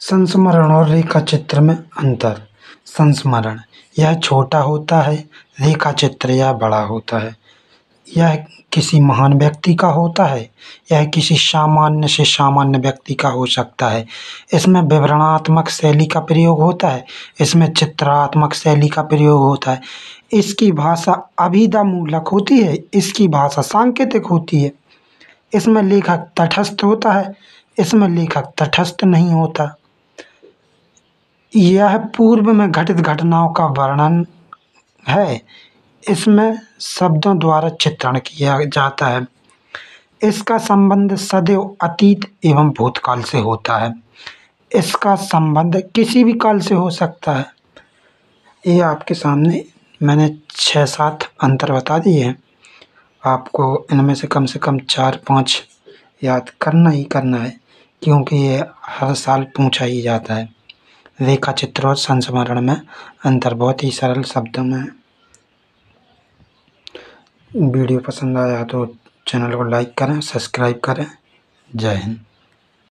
संस्मरण और रेखा चित्र में अंतर संस्मरण यह छोटा होता है रेखा चित्र यह बड़ा होता है यह किसी महान व्यक्ति का होता है यह किसी सामान्य से सामान्य व्यक्ति का हो सकता है इसमें विवरणात्मक शैली का प्रयोग होता है इसमें चित्रात्मक शैली का प्रयोग होता है इसकी भाषा मूलक होती है इसकी भाषा सांकेतिक होती है इसमें लेखक तटस्थ होता है इसमें लेखक तटस्थ नहीं होता यह पूर्व में घटित घटनाओं का वर्णन है इसमें शब्दों द्वारा चित्रण किया जाता है इसका संबंध सदैव अतीत एवं भूतकाल से होता है इसका संबंध किसी भी काल से हो सकता है ये आपके सामने मैंने छः सात अंतर बता दिए हैं आपको इनमें से कम से कम चार पाँच याद करना ही करना है क्योंकि ये हर साल पूछा ही जाता है रेखा चित्र और संस्मरण में अंतर बहुत ही सरल शब्दों में वीडियो पसंद आया तो चैनल को लाइक करें सब्सक्राइब करें जय हिंद